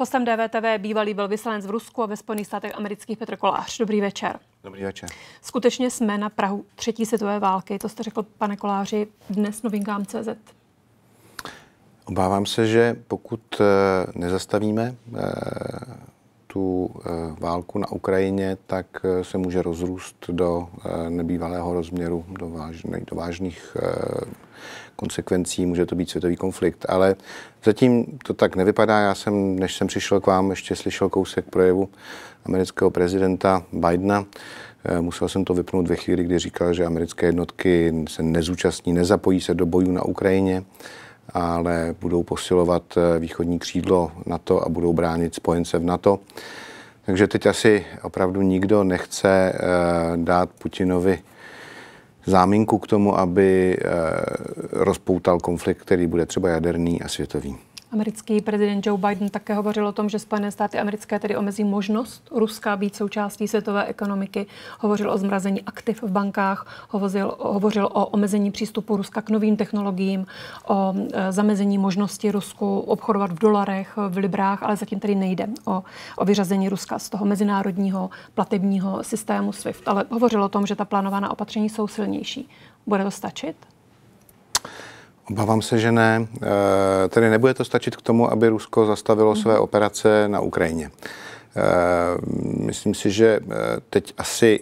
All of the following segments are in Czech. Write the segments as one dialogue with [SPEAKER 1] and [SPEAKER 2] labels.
[SPEAKER 1] Hostem DVTV je bývalý velvyslanec v Rusku a ve Spojených státech amerických Petr Kolář. Dobrý večer. Dobrý večer. Skutečně jsme na Prahu třetí světové války. To jste řekl, pane Koláři, dnes novinkám CZ.
[SPEAKER 2] Obávám se, že pokud eh, nezastavíme eh, tu eh, válku na Ukrajině, tak eh, se může rozrůst do eh, nebývalého rozměru, do, vážných, do vážných konsekvencí, může to být světový konflikt. Ale zatím to tak nevypadá. Já jsem, než jsem přišel k vám, ještě slyšel kousek projevu amerického prezidenta Bidena. Musel jsem to vypnout ve chvíli, kdy říkal, že americké jednotky se nezúčastní, nezapojí se do bojů na Ukrajině ale budou posilovat eh, východní křídlo NATO a budou bránit spojence v NATO. Takže teď asi opravdu nikdo nechce eh, dát Putinovi záminku k tomu, aby eh, rozpoutal konflikt, který bude třeba jaderný a světový.
[SPEAKER 1] Americký prezident Joe Biden také hovořil o tom, že Spojené státy americké tedy omezí možnost Ruska být součástí světové ekonomiky. Hovořil o zmrazení aktiv v bankách, hovořil, hovořil o omezení přístupu Ruska k novým technologiím, o e, zamezení možnosti Rusku obchodovat v dolarech, v librách, ale zatím tedy nejde o, o vyřazení Ruska z toho mezinárodního platebního systému SWIFT. Ale hovořil o tom, že ta plánovaná opatření jsou silnější. Bude to stačit?
[SPEAKER 2] Obávám se, že ne. Eh, tedy nebude to stačit k tomu, aby Rusko zastavilo své mhm. operace na Ukrajině. Eh, myslím si, že eh, teď asi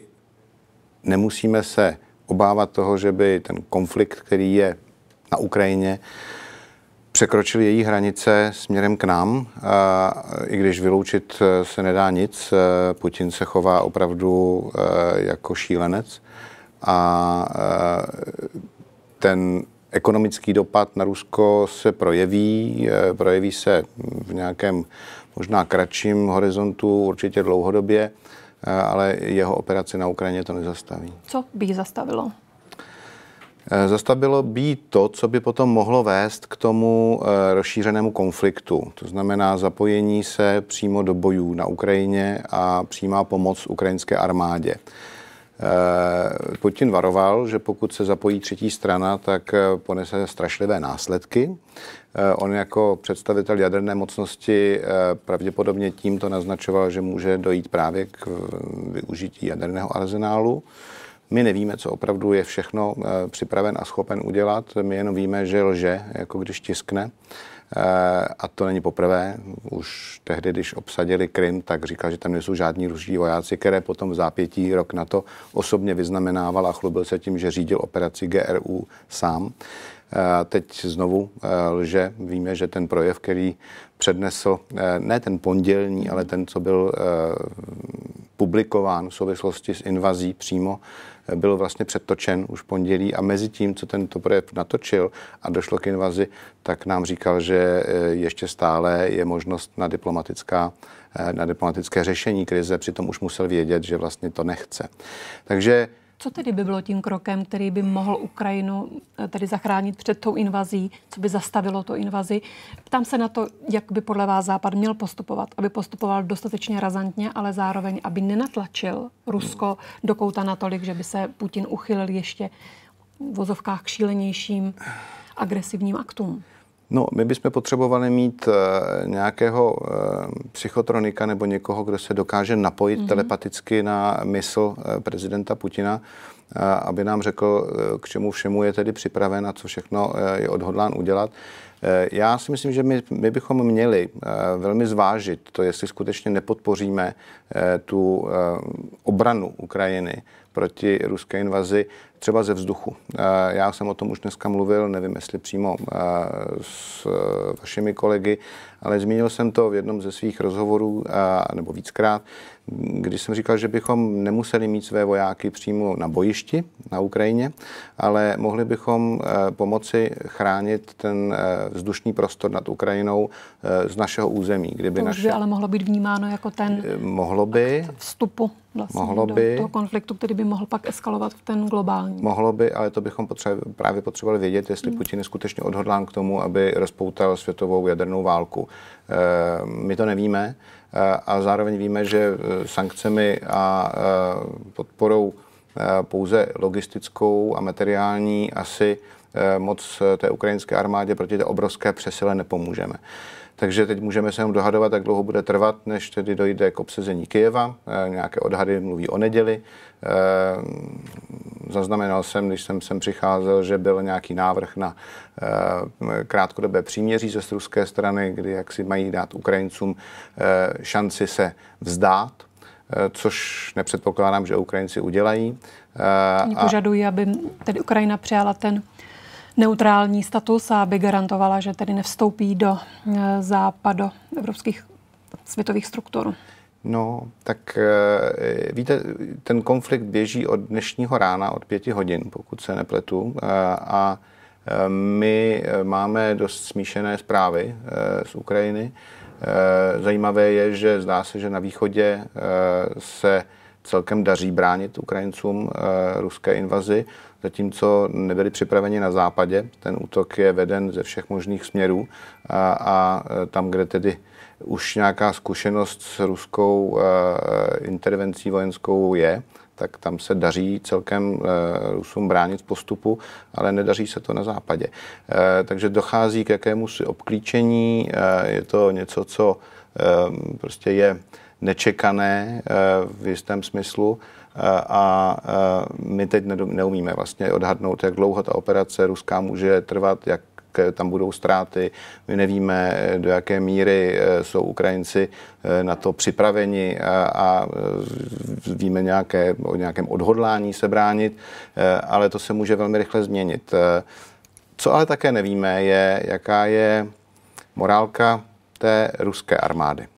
[SPEAKER 2] nemusíme se obávat toho, že by ten konflikt, který je na Ukrajině, překročil její hranice směrem k nám, a, i když vyloučit se nedá nic. Putin se chová opravdu jako šílenec a ten ekonomický dopad na Rusko se projeví, eh, projeví se v nějakém možná kratším horizontu, určitě dlouhodobě, eh, ale jeho operace na Ukrajině to nezastaví.
[SPEAKER 1] Co by ji zastavilo?
[SPEAKER 2] Eh, zastavilo by to, co by potom mohlo vést k tomu rozšířenému konfliktu. To znamená zapojení se přímo do bojů na Ukrajině a přímá pomoc ukrajinské armádě. Eh, Putin varoval, že pokud se zapojí třetí strana, tak eh, ponese strašlivé následky. Eh, on jako představitel jaderné mocnosti pravděpodobně tímto naznačoval, že může dojít právě k využití jaderného arzenálu. My nevíme, co opravdu je všechno připraven a schopen udělat. My jenom víme, že lže, jako když tiskne. Eh, a to není poprvé. Už tehdy, když obsadili Krym, tak říkal, že tam nejsou žádní ruští vojáci, které potom v zápětí rok na to osobně vyznamenával a chlubil se tím, že řídil operaci GRU sám. Eh, teď znovu eh, lže. Víme, že ten projev, který přednesl, ne ten pondělní, ale ten, co byl publikován v souvislosti s invazí přímo, eh, byl vlastně předtočen už pondělí a mezi tím, co tento projekt natočil a došlo k invazi, tak nám říkal, že eh, ještě stále je možnost na, diplomatická, eh, na diplomatické řešení krize, přitom už musel vědět, že vlastně to nechce. Takže
[SPEAKER 1] co tedy by bylo tím krokem, který by mohl Ukrajinu eh, tedy zachránit před tou invazí, co by zastavilo tu invazi? Ptám se na to, jak by podle vás Západ měl postupovat, aby postupoval dostatečně razantně, ale zároveň, aby nenatlačil Rusko do kouta natolik, že by se Putin uchylil ještě v vozovkách k šílenějším agresivním aktům.
[SPEAKER 2] No, my bychom potřebovali mít uh, nějakého uh, psychotronika nebo někoho, kdo se dokáže napojit mm-hmm. telepaticky na mysl uh, prezidenta Putina aby nám řekl, eh, k čemu všemu je tedy připraven a co všechno eh, je odhodlán udělat. Eh, já si myslím, že my, my bychom měli velmi zvážit to, jestli skutečně nepodpoříme tu obranu Ukrajiny proti ruské invazi třeba ze vzduchu. Já jsem o tom už dneska mluvil, nevím, jestli přímo s vašimi kolegy, ale zmínil jsem to v jednom ze svých rozhovorů, nebo víckrát, když jsem říkal, že bychom nemuseli mít své vojáky přímo na bojišti na Ukrajině, ale mohli bychom eh, pomoci chránit ten eh, vzdušný prostor nad Ukrajinou eh, z našeho území. Kdyby to už naše... by ale
[SPEAKER 1] mohlo být vnímáno jako ten
[SPEAKER 2] mohlo by,
[SPEAKER 1] vstupu vlastně mohlo do by, toho konfliktu, který by mohl pak eskalovat v ten globální.
[SPEAKER 2] Mohlo by, ale to bychom potřeba, právě potřebovali vědět, jestli hmm. Putin je skutečně odhodlán k tomu, aby rozpoutal světovou jadernou válku. E, my to nevíme e, a zároveň víme, že eh, sankcemi a e, podporou pouze logistickou a materiální asi Eh, moc eh, té ukrajinské armádě proti té obrovské přesile nepomůžeme. Takže teď můžeme se jenom dohadovat, jak dlouho bude trvat, než tedy dojde k obsazení Kyjeva. Eh, nějaké odhady mluví o neděli. Zaznamenal jsem, když jsem sem přicházel, že byl nějaký návrh na krátkodobé příměří ze ruské strany, kdy jak si mají dát Ukrajincům šanci se vzdát což nepředpokládám, že Ukrajinci udělají. Oni požadují,
[SPEAKER 1] aby tedy Ukrajina přijala ten neutrální status a aby garantovala, že tedy nevstoupí do eh, západu evropských světových struktur?
[SPEAKER 2] No, tak eh, víte, ten konflikt běží od dnešního rána, od pěti hodin, pokud se nepletu. Eh, a my máme dost smíšené zprávy z Ukrajiny. Zajímavé je, že zdá se, že na východě se celkem daří bránit Ukrajincům eh, ruské invazi, zatímco nebyli připraveni na západě. Ten útok je veden ze všech možných směrů eh, a, a eh, tam, kde tedy už nějaká zkušenost s ruskou intervencí vojenskou je, tak tam se daří celkem Rusům bránit postupu, ale nedaří se to na západě. Takže dochází k jakému si obklíčení, je to něco, co prostě je nečekané eh, v jistém smyslu eh, a eh, my teď neumíme vlastně odhadnout, jak dlouho ta operace ruská může trvat, jak tam budou ztráty. My nevíme, do jaké míry jsou Ukrajinci na to připraveni a víme nějaké, o nějakém odhodlání se bránit, ale to se může velmi rychle změnit. Co ale také
[SPEAKER 1] nevíme, je, jaká je morálka té ruské armády.